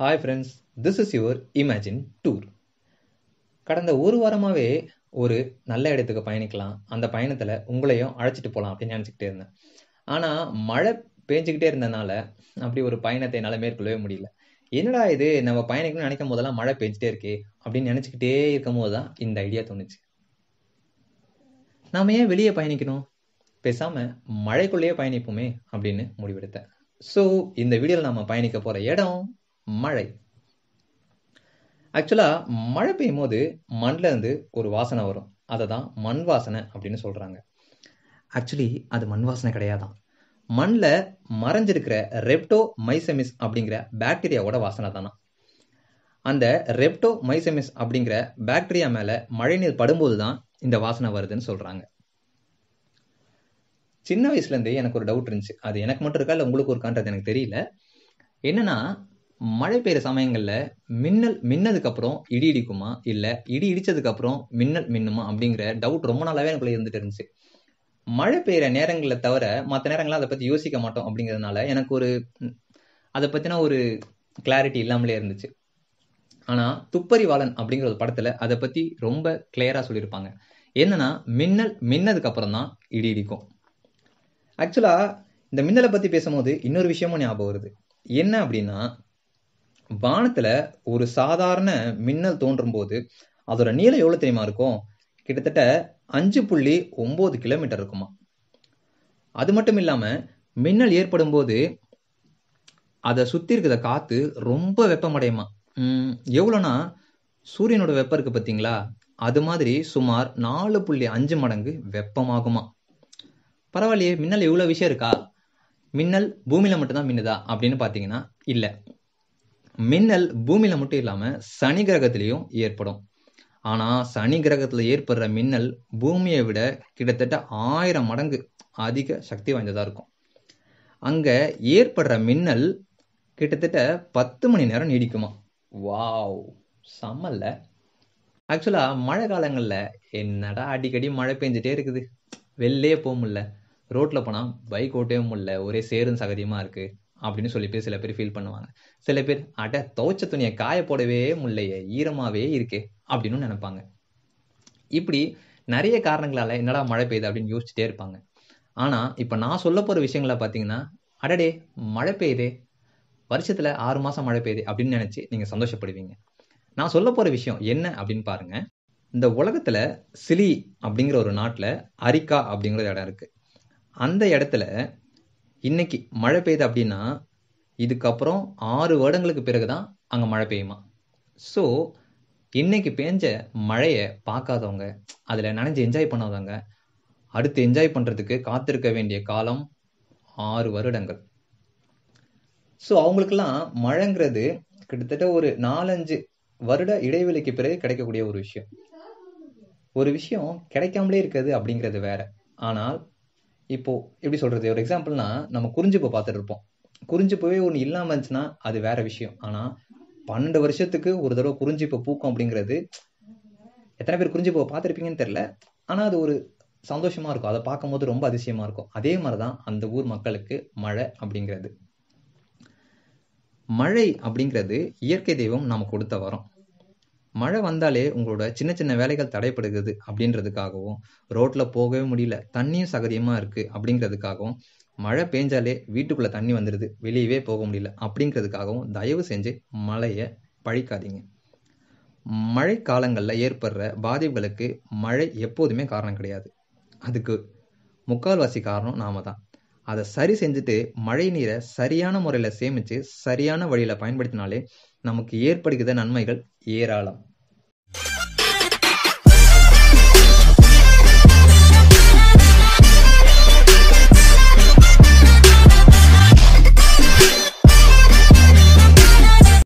hi friends this is your imagine tour கடந்த ஒரு வாரமாகவே ஒரு நல்ல இடத்துக்கு பயணிக்கலாம் அந்த பயணத்தில் உங்களையும் அழைச்சிட்டு போகலாம் அப்படின்னு நினச்சிக்கிட்டே இருந்தேன் ஆனால் மழை பேஞ்சிக்கிட்டே இருந்தனால அப்படி ஒரு பயணத்தை என்னால் மேற்கொள்ளவே முடியல என்னடா இது நம்ம பயணிக்கணும்னு நினைக்கும் போதெல்லாம் மழை பெஞ்சிட்டே இருக்கே அப்படின்னு நினச்சிக்கிட்டே இருக்கும் போது தான் இந்த ஐடியா தோணுச்சு நாம் ஏன் வெளியே பயணிக்கணும் பேசாமல் மழைக்குள்ளேயே பயணிப்போமே அப்படின்னு முடிவெடுத்தேன் ஸோ இந்த வீடியோவில் நம்ம பயணிக்க போகிற இடம் மழை ஆக்சுவலாக மழை பெய்யும் போது இருந்து ஒரு வாசனை வரும் அதை தான் மண் வாசனை அப்படின்னு சொல்கிறாங்க ஆக்சுவலி அது மண் வாசனை கிடையாதான் மண்ணில் மறைஞ்சிருக்கிற ரெப்டோ மைசெமிஸ் அப்படிங்கிற பாக்டீரியாவோட வாசனை தானா அந்த ரெப்டோ மைசெமிஸ் அப்படிங்கிற பாக்டீரியா மேலே மழைநீர் படும்போது தான் இந்த வாசனை வருதுன்னு சொல்கிறாங்க சின்ன வயசுலேருந்தே எனக்கு ஒரு டவுட் இருந்துச்சு அது எனக்கு மட்டும் இருக்கா இல்லை உங்களுக்கு இருக்கான்றது எனக்கு தெரியல என்னன்னா மழை பெய்கிற சமயங்களில் மின்னல் மின்னதுக்கப்புறம் இடி இடிக்குமா இல்லை இடி இடித்ததுக்கப்புறம் மின்னல் மின்னுமா அப்படிங்கிற டவுட் ரொம்ப நாளாகவே எனக்குள்ளே இருந்துட்டு இருந்துச்சு மழை பெய்கிற நேரங்களில் தவிர மற்ற நேரங்கள அதை பற்றி யோசிக்க மாட்டோம் அப்படிங்கிறதுனால எனக்கு ஒரு அதை பற்றின ஒரு கிளாரிட்டி இல்லாமலே இருந்துச்சு ஆனால் துப்பறிவாளன் அப்படிங்கிற ஒரு படத்தில் அதை பற்றி ரொம்ப கிளியரா சொல்லியிருப்பாங்க என்னன்னா மின்னல் மின்னதுக்கு அப்புறம் தான் இடி இடிக்கும் ஆக்சுவலாக இந்த மின்னலை பற்றி பேசும்போது இன்னொரு விஷயமும் ஞாபகம் வருது என்ன அப்படின்னா வானத்துல ஒரு சாதாரண மின்னல் தோன்றும் போது அதோட நீளம் எவ்வளவு தெரியுமா இருக்கும் கிட்டத்தட்ட அஞ்சு புள்ளி ஒன்பது கிலோமீட்டர் இருக்குமா அது மட்டும் இல்லாம மின்னல் ஏற்படும் போது அதை சுத்தி இருக்கிற காத்து ரொம்ப வெப்பமடையுமா எவ்வளோன்னா சூரியனோட வெப்பம் இருக்கு பார்த்தீங்களா அது மாதிரி சுமார் நாலு புள்ளி அஞ்சு மடங்கு வெப்பமாகுமா பரவாயில்லையே மின்னல் எவ்வளோ விஷயம் இருக்கா மின்னல் பூமியில் மட்டும்தான் மின்னுதா அப்படின்னு பார்த்தீங்கன்னா இல்லை மின்னல் பூமியில மட்டும் இல்லாம சனி கிரகத்திலையும் ஏற்படும் ஆனா சனி கிரகத்துல ஏற்படுற மின்னல் பூமியை விட கிட்டத்தட்ட ஆயிரம் மடங்கு அதிக சக்தி வாய்ந்ததா இருக்கும் அங்க ஏற்படுற மின்னல் கிட்டத்தட்ட பத்து மணி நேரம் நீடிக்குமா வாவ் சமல்ல ஆக்சுவலா மழை காலங்கள்ல என்னடா அடிக்கடி மழை பெஞ்சிட்டே இருக்குது வெளிலே போக முடியல ரோட்ல போனா பைக் ஓட்டவே முடியல ஒரே சேரும் சகதியமா இருக்கு அப்படின்னு சொல்லி பேர் சில பேர் ஃபீல் பண்ணுவாங்க சில பேர் அட துவைச்ச துணியை காய போடவே முல்லையே ஈரமாவே இருக்கே அப்படின்னு நினைப்பாங்க இப்படி நிறைய காரணங்களால என்னடா மழை பெய்யுது அப்படின்னு யோசிச்சுட்டே இருப்பாங்க ஆனா இப்ப நான் சொல்ல போற விஷயங்கள பாத்தீங்கன்னா அடடே மழை பெய்யுதே வருஷத்துல ஆறு மாசம் மழை பெய்யுது அப்படின்னு நினைச்சு நீங்க சந்தோஷப்படுவீங்க நான் சொல்ல போற விஷயம் என்ன அப்படின்னு பாருங்க இந்த உலகத்துல சிலி அப்படிங்கிற ஒரு நாட்டுல அரிக்கா அப்படிங்கிற இடம் இருக்கு அந்த இடத்துல இன்னைக்கு மழை பெய்யுது அப்படின்னா இதுக்கப்புறம் ஆறு வருடங்களுக்கு பிறகுதான் அங்க மழை பெய்யுமா ஸோ இன்னைக்கு பெஞ்ச மழையை பார்க்காதவங்க அதுல நனைஞ்சு என்ஜாய் பண்ணாதவங்க அடுத்து என்ஜாய் பண்றதுக்கு காத்திருக்க வேண்டிய காலம் ஆறு வருடங்கள் ஸோ அவங்களுக்கெல்லாம் மழைங்கிறது கிட்டத்தட்ட ஒரு நாலஞ்சு வருட இடைவெளிக்கு பிறகு கிடைக்கக்கூடிய ஒரு விஷயம் ஒரு விஷயம் கிடைக்காமலே இருக்கிறது அப்படிங்கிறது வேற ஆனால் இப்போ எப்படி சொல்றது ஒரு எக்ஸாம்பிள்னா நம்ம குறிஞ்சிப்பை பார்த்துட்டு இருப்போம் குறிஞ்சிப்பவே ஒன்று இல்லாமல் இருந்துச்சுன்னா அது வேற விஷயம் ஆனா பன்னெண்டு வருஷத்துக்கு ஒரு தடவை குறிஞ்சிப்பை பூக்கும் அப்படிங்கிறது எத்தனை பேர் குறிஞ்சிப்பை பார்த்துருப்பீங்கன்னு தெரியல ஆனா அது ஒரு சந்தோஷமா இருக்கும் அதை பார்க்கும்போது ரொம்ப அதிசயமா இருக்கும் அதே மாதிரிதான் அந்த ஊர் மக்களுக்கு மழை அப்படிங்கிறது மழை அப்படிங்கிறது இயற்கை தெய்வம் நம்ம கொடுத்த வரோம் மழை வந்தாலே உங்களோட சின்ன சின்ன வேலைகள் தடைப்படுகிறது அப்படின்றதுக்காகவும் ரோட்டில் போகவே முடியல தண்ணியும் சகதியமா இருக்குது அப்படிங்கிறதுக்காகவும் மழை பெஞ்சாலே வீட்டுக்குள்ளே தண்ணி வந்துடுது வெளியவே போக முடியல அப்படிங்கிறதுக்காகவும் தயவு செஞ்சு மழையை பழிக்காதீங்க மழை காலங்களில் ஏற்படுற பாதிப்புகளுக்கு மழை எப்போதுமே காரணம் கிடையாது அதுக்கு முக்கால்வாசி காரணம் நாம தான் அதை சரி செஞ்சுட்டு மழை நீரை சரியான முறையில் சேமித்து சரியான வழியில் பயன்படுத்தினாலே நமக்கு ஏற்படுகிற நன்மைகள் ஏராளம்